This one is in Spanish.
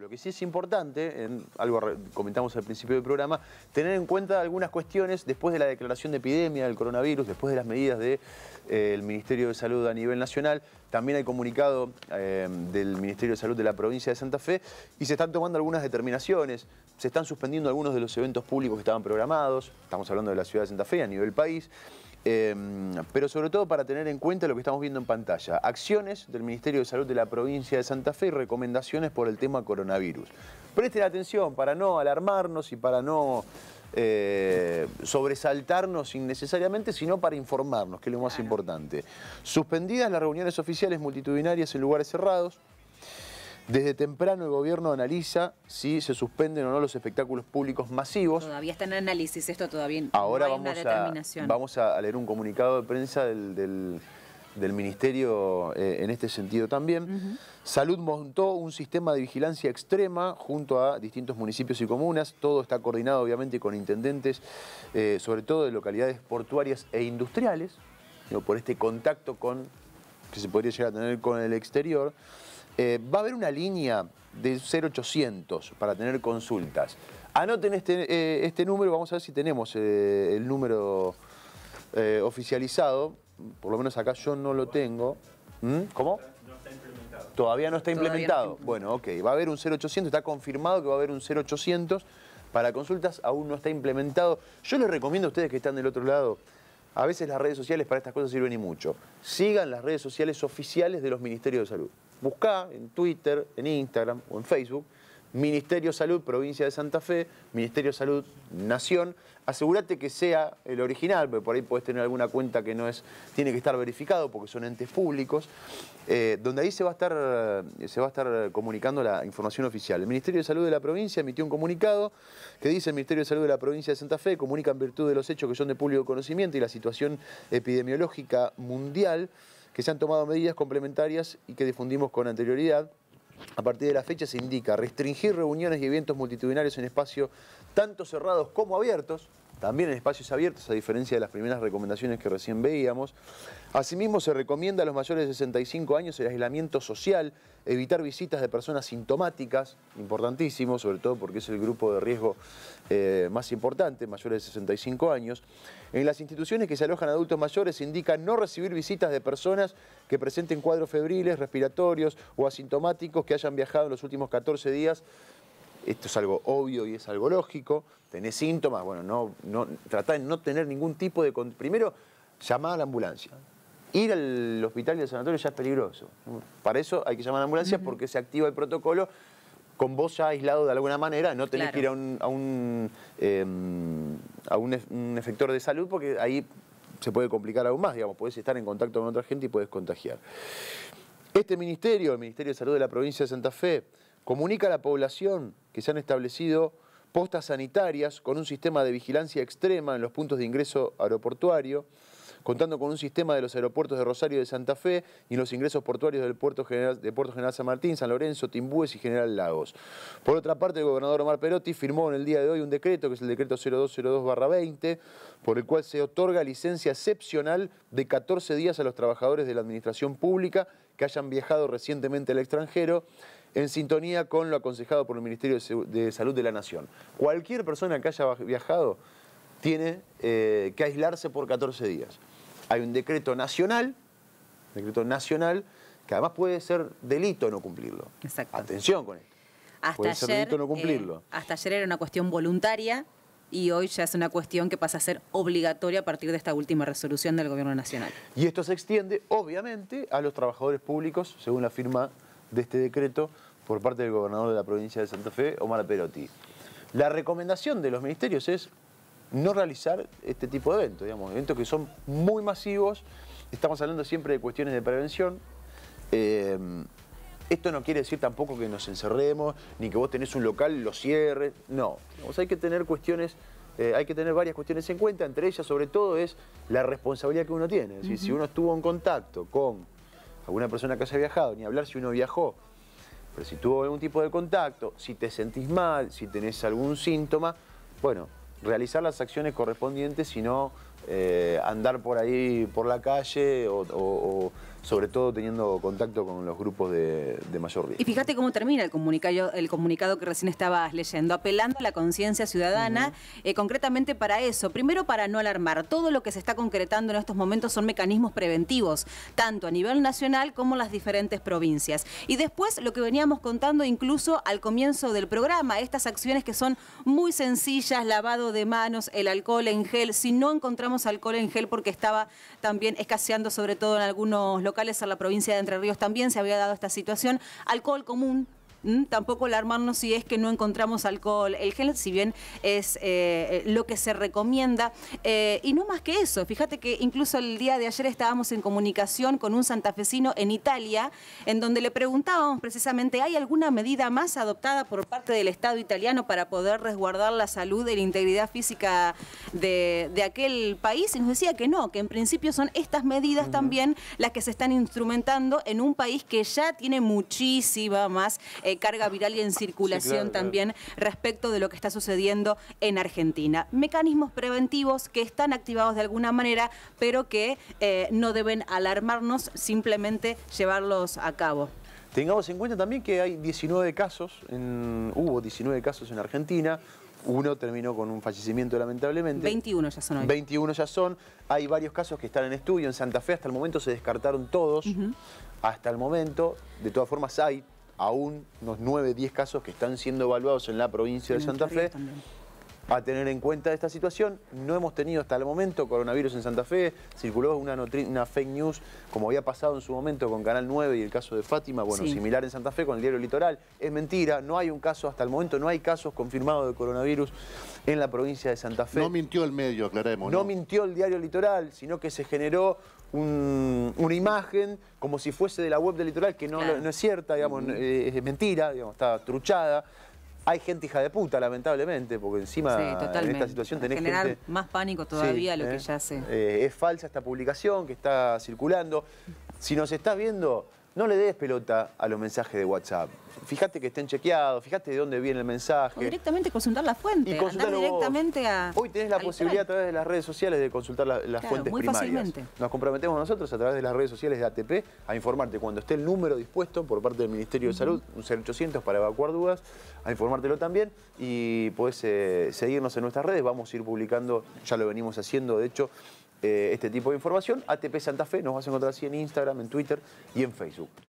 Lo que sí es importante, algo comentamos al principio del programa, tener en cuenta algunas cuestiones después de la declaración de epidemia del coronavirus, después de las medidas del eh, Ministerio de Salud a nivel nacional, también hay comunicado eh, del Ministerio de Salud de la provincia de Santa Fe y se están tomando algunas determinaciones, se están suspendiendo algunos de los eventos públicos que estaban programados, estamos hablando de la ciudad de Santa Fe a nivel país, Em, pero sobre todo para tener en cuenta lo que estamos viendo en pantalla. Acciones del Ministerio de Salud de la provincia de Santa Fe y recomendaciones por el tema coronavirus. Presten atención para no alarmarnos y para no eh, sobresaltarnos innecesariamente, sino para informarnos, que es lo más importante. Suspendidas las reuniones oficiales multitudinarias en lugares cerrados. Desde temprano el gobierno analiza si se suspenden o no los espectáculos públicos masivos. Todavía está en análisis esto todavía. Ahora vamos, determinación. A, vamos a leer un comunicado de prensa del, Ministerio eh, en este sentido también. Salud montó un sistema de vigilancia extrema junto a distintos municipios y comunas. Todo está coordinado obviamente con intendentes, eh, sobre todo de localidades portuarias e industriales, por este contacto con que se podría llegar a tener con el exterior. Eh, va a haber una línea de 0800 para tener consultas. Anoten este, eh, este, número, vamos a ver si tenemos eh, el número oficializado. Por lo menos acá yo no lo tengo. ¿Mm? ¿Cómo? No está implementado. Todavía no está implementado. Bueno, ok. Va a haber un 0800, está confirmado que va a haber un 0800 para consultas. Aún no está implementado. Yo les recomiendo a ustedes que están del otro lado, a veces las redes sociales para estas cosas sirven y mucho. Sigan las redes sociales oficiales de los Ministerios de Salud. Buscá en Twitter, en Instagram o en Facebook Ministerio de Salud Provincia de Santa Fe, Ministerio de Salud Nación. Asegúrate que sea el original, porque por ahí podés tener alguna cuenta que no es, tiene que estar verificado porque son entes públicos, eh, donde ahí se va, a estar, se va a estar comunicando la información oficial. El Ministerio de Salud de la provincia emitió un comunicado que dice el Ministerio de Salud de la provincia de Santa Fe comunica en virtud de los hechos que son de público conocimiento y la situación epidemiológica mundial que se han tomado medidas complementarias y que difundimos con anterioridad. A partir de la fecha se indica restringir reuniones y eventos multitudinarios en espacios tanto cerrados como abiertos, también en espacios abiertos, a diferencia de las primeras recomendaciones que recién veíamos. Asimismo, se recomienda a los mayores de 65 años el aislamiento social, evitar visitas de personas sintomáticas, importantísimo, sobre todo porque es el grupo de riesgo eh, más importante, mayores de 65 años. En las instituciones que se alojan adultos mayores se indica no recibir visitas de personas que presenten cuadros febriles, respiratorios o asintomáticos que hayan viajado en los últimos 14 días esto es algo obvio y es algo lógico, tenés síntomas, bueno, no, no, tratá de no tener ningún tipo de... Primero, llamar a la ambulancia. Ir al hospital y al sanatorio ya es peligroso. Para eso hay que llamar a la ambulancia porque se activa el protocolo con vos ya aislado de alguna manera, no tenés que ir a un, a, un, em, un efector de salud porque ahí se puede complicar aún más, digamos, podés estar en contacto con otra gente y podés contagiar. Este ministerio, el Ministerio de Salud de la provincia de Santa Fe, comunica a la población que se han establecido postas sanitarias con un sistema de vigilancia extrema en los puntos de ingreso aeroportuario, contando con un sistema de los aeropuertos de Rosario de Santa Fe y los ingresos portuarios del puerto General, de Puerto General San Martín, San Lorenzo, Timbúes y General Lagos. Por otra parte, el gobernador Omar Perotti firmó en el día de hoy un decreto, que es el decreto 0202-20, por el cual se otorga licencia excepcional de 14 días a los trabajadores de la administración pública que hayan viajado recientemente al extranjero en sintonía con lo aconsejado por el Ministerio de Salud de la Nación. Cualquier persona que haya viajado tiene eh, que aislarse por 14 días. Hay un decreto nacional, decreto nacional, que además puede ser delito no cumplirlo. Exacto. Atención con esto. Hasta puede ser delito no eh, cumplirlo. hasta ayer era una cuestión voluntaria y hoy ya es una cuestión que pasa a ser obligatoria a partir de esta última resolución del Gobierno Nacional. Y esto se extiende, obviamente, a los trabajadores públicos, según la firma de este decreto por parte del gobernador de la provincia de Santa Fe, Omar Perotti. La recomendación de los ministerios es no realizar este tipo de eventos, digamos, eventos que son muy masivos, estamos hablando siempre de cuestiones de prevención. Eh, esto no quiere decir tampoco que nos encerremos, ni que vos tenés un local, lo cierres, no. hay que tener cuestiones eh, hay que tener varias cuestiones en cuenta, entre ellas sobre todo es la responsabilidad que uno tiene. Es decir, si uno estuvo en contacto con alguna persona que haya viajado, ni hablar si uno viajó. Pero si tuvo algún tipo de contacto, si te sentís mal, si tenés algún síntoma, bueno, realizar las acciones correspondientes, si no eh, andar por ahí, por la calle o, sobre todo teniendo contacto con los grupos de, mayor riesgo. Y fíjate cómo termina el comunicado, el comunicado que recién estabas leyendo, apelando a la conciencia ciudadana, eh, concretamente para eso. Primero, para no alarmar. Todo lo que se está concretando en estos momentos son mecanismos preventivos, tanto a nivel nacional como las diferentes provincias. Y después, lo que veníamos contando incluso al comienzo del programa, estas acciones que son muy sencillas, lavado de manos, el alcohol en gel, si no encontramos alcohol en gel porque estaba también escaseando, sobre todo en algunos locales en la provincia de Entre Ríos también se había dado esta situación. Alcohol común, Mm, tampoco alarmarnos si es que no encontramos alcohol, el gel, si bien es eh, eh, lo que se recomienda. Eh, y no más que eso, fíjate que incluso el día de ayer estábamos en comunicación con un santafesino en Italia, en donde le preguntábamos precisamente, ¿hay alguna medida más adoptada por parte del Estado italiano para poder resguardar la salud y la integridad física de, aquel país? Y nos decía que no, que en principio son estas medidas también las que se están instrumentando en un país que ya tiene muchísima más... Eh, carga viral y en circulación también respecto de lo que está sucediendo en Argentina. Mecanismos preventivos que están activados de alguna manera, pero que eh, no deben alarmarnos, simplemente llevarlos a cabo. Tengamos en cuenta también que hay 19 casos, hubo 19 casos en Argentina, uno terminó con un fallecimiento lamentablemente. 21 ya son hoy. 21 ya son. Hay varios casos que están en estudio. En Santa Fe hasta el momento se descartaron todos. Hasta el momento. De todas formas hay aún unos 9, 10 casos que están siendo evaluados en la provincia de Santa Fe a tener en cuenta esta situación. No hemos tenido hasta el momento coronavirus en Santa Fe, circuló una, fake news como había pasado en su momento con Canal 9 y el caso de Fátima, bueno, similar en Santa Fe con el diario Litoral. Es mentira, no hay un caso, hasta el momento no hay casos confirmados de coronavirus en la provincia de Santa Fe. No mintió el medio, aclaremos. No, mintió el diario Litoral, sino que se generó una imagen como si fuese de la web del litoral, que no, es cierta, digamos, eh, es mentira, digamos, está truchada. Hay gente hija de puta, lamentablemente, porque encima en esta situación tenés generar más pánico todavía lo ¿eh? que ya se eh, es falsa esta publicación que está circulando. Si nos estás viendo, no le des pelota a los mensajes de WhatsApp. Fíjate que estén chequeados, fíjate de dónde viene el mensaje. directamente consultar la fuente. Y directamente a. Hoy tenés la posibilidad a través de las redes sociales de consultar las fuentes primarias. Nos comprometemos nosotros a través de las redes sociales de ATP a informarte cuando esté el número dispuesto por parte del Ministerio de Salud, un 0800 para evacuar dudas, a informártelo también y puedes eh, seguirnos en nuestras redes. Vamos a ir publicando, ya lo venimos haciendo, de hecho, eh, este tipo de información. ATP Santa Fe nos vas a encontrar así en Instagram, en Twitter y en Facebook.